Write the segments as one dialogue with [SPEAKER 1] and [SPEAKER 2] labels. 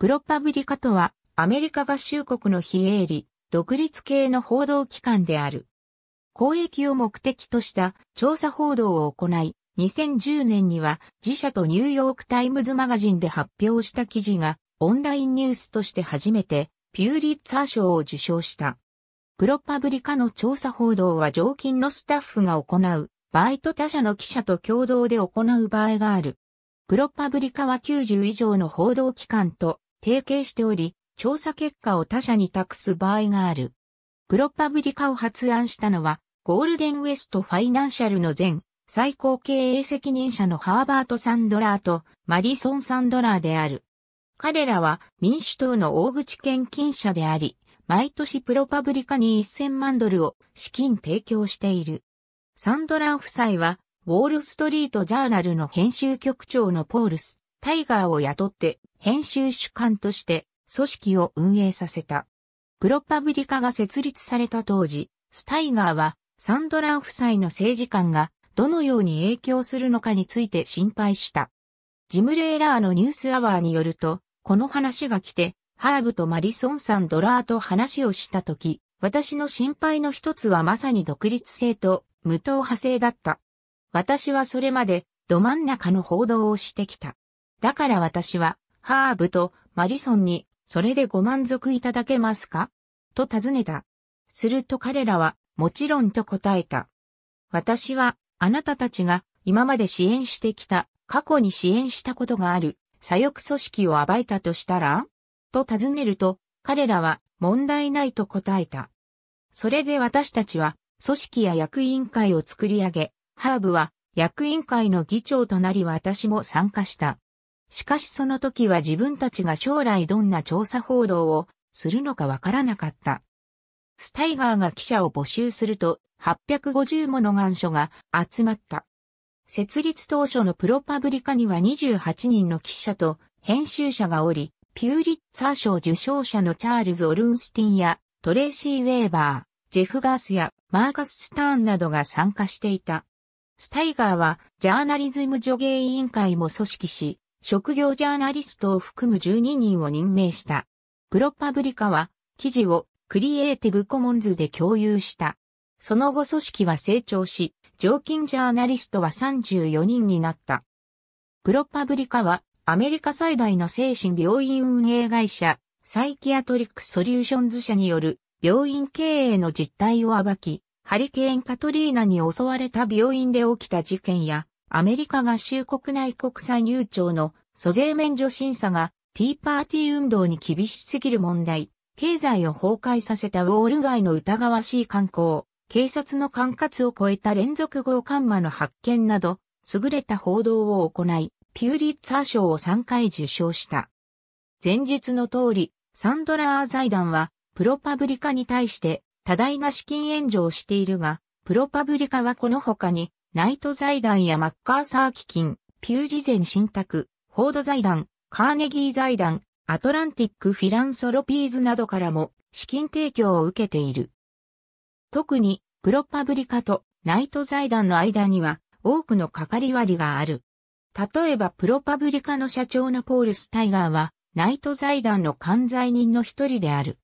[SPEAKER 1] プロパブリカとは、アメリカ合衆国の非営利、独立系の報道機関である。公益を目的とした調査報道を行い、2010年には自社とニューヨークタイムズマガジンで発表した記事がオンラインニュースとして初めてピューリッツァー賞を受賞した。プロパブリカの調査報道は常勤のスタッフが行う、バイト他社の記者と共同で行う場合がある。プロパブリカは90以上の報道機関と提携しており、調査結果を他社に託す場合がある。プロパブリカを発案したのは、ゴールデンウエストファイナンシャルの前、最高経営責任者のハーバート・サンドラーとマリソン・サンドラーである。彼らは民主党の大口献金者であり、毎年プロパブリカに1000万ドルを資金提供している。サンドラー夫妻は、ウォールストリートジャーナルの編集局長のポールス、タイガーを雇って編集主管として組織を運営させた。プロパブリカが設立された当時、スタイガーはサンドラー夫妻の政治観がどのように影響するのかについて心配した。ジム・レーラーのニュースアワーによると、この話が来て、ハーブとマリソンさんドラーと話をしたとき、私の心配の一つはまさに独立性と無党派性だった。私はそれまでど真ん中の報道をしてきた。だから私はハーブとマリソンに、それでご満足いただけますかと尋ねた。すると彼らは、もちろんと答えた。私は、あなたたちが、今まで支援してきた、過去に支援したことがある、左翼組織を暴いたとしたらと尋ねると、彼らは、問題ないと答えた。それで私たちは、組織や役員会を作り上げ、ハーブは、役員会の議長となり私も参加した。しかしその時は自分たちが将来どんな調査報道をするのかわからなかった。スタイガーが記者を募集すると、850もの願書が集まった。設立当初のプロパブリカには28人の記者と編集者がおり、ピューリッツァー賞受賞者のチャールズ・オルンスティンやトレイシー・ウェーバー、ジェフ・ガースやマーカス・スターンなどが参加していた。スタイガーはジャーナリズム助言委員会も組織し、職業ジャーナリストを含む12人を任命した。プロパブリカは、記事をクリエイティブコモンズで共有した。その後組織は成長し、常勤ジャーナリストは34人になった。プロパブリカは、アメリカ最大の精神病院運営会社、サイキアトリックソリューションズ社による病院経営の実態を暴き、ハリケーンカトリーナに襲われた病院で起きた事件や、アメリカ合衆国内国際入庁の租税免除審査がティーパーティー運動に厳しすぎる問題、経済を崩壊させたウォール街の疑わしい観光、警察の管轄を超えた連続強姦魔の発見など、優れた報道を行い、ピューリッツァー賞を3回受賞した。前述の通り、サンドラー財団は、プロパブリカに対して多大な資金援助をしているが、プロパブリカはこの他にナイト財団やマッカーサー基金、ピュー事前信託、フォード財団、カーネギー財団、アトランティックフィランソロピーズなどからも資金提供を受けている。特に、プロパブリカとナイト財団の間には多くの係割りがある。例えばプロパブリカの社長のポール・スタイガーは、ナイト財団の管財人の一人である。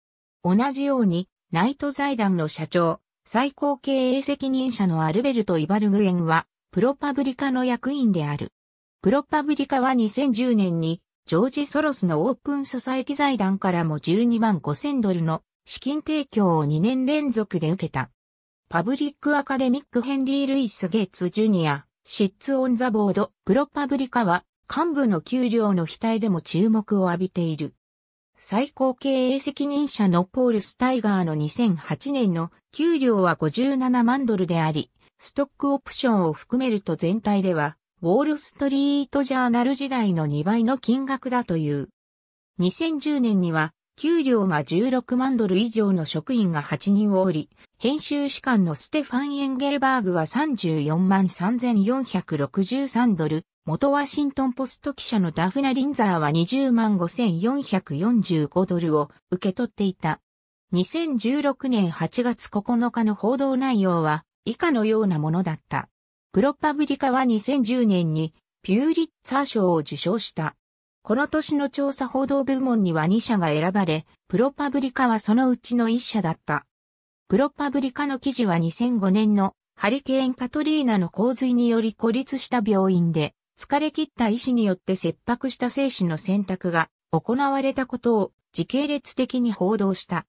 [SPEAKER 1] 同じように、ナイト財団の社長、最高経営責任者のアルベルト・イバルグエンは、プロパブリカの役員である。プロパブリカは2010年に、ジョージ・ソロスのオープンソサエティ財団からも12万5千ドルの資金提供を2年連続で受けた。パブリックアカデミックヘンリー・ルイス・ゲッツ・ジュニア、シッツ・オン・ザ・ボード、プロパブリカは幹部の給料の額でも注目を浴びている。最高経営責任者のポール・スタイガーの2008年の給料は57万ドルであり、ストックオプションを含めると全体では、ウォール・ストリート・ジャーナル時代の2倍の金額だという。2010年には、給料が16万ドル以上の職員が8人おり、編集士官のステファン・エンゲルバーグは34万3463ドル、元ワシントンポスト記者のダフナ・リンザーは20万5445ドルを受け取っていた。2016年8月9日の報道内容は以下のようなものだった。プロパブリカは2010年にピューリッツァー賞を受賞した。この年の調査報道部門には2社が選ばれ、プロパブリカはそのうちの1社だった。プロパブリカの記事は2005年のハリケーンカトリーナの洪水により孤立した病院で疲れ切った意志によって切迫した生死の選択が行われたことを時系列的に報道した。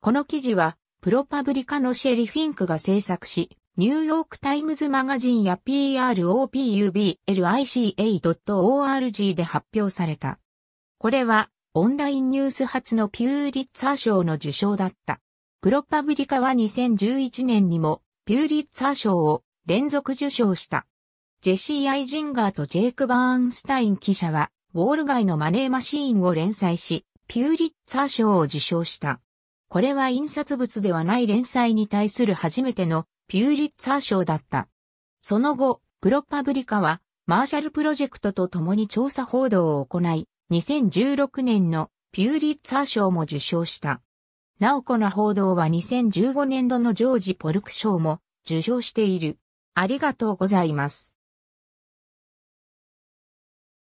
[SPEAKER 1] この記事は、プロパブリカのシェリ・フィンクが制作し、ニューヨークタイムズマガジンや PROPUBLICA.org で発表された。これは、オンラインニュース発のピューリッツァー賞の受賞だった。プロパブリカは2011年にもピューリッツァー賞を連続受賞した。ジェシー・アイジンガーとジェイク・バーンスタイン記者は、ウォール街のマネーマシーンを連載し、ピューリッツァー賞を受賞した。これは印刷物ではない連載に対する初めてのピューリッツァー賞だった。その後、プロパブリカは、マーシャルプロジェクトと共に調査報道を行い、2016年のピューリッツァー賞も受賞した。なおこの報道は2015年度のジョージ・ポルク賞も受賞している。ありがとうございます。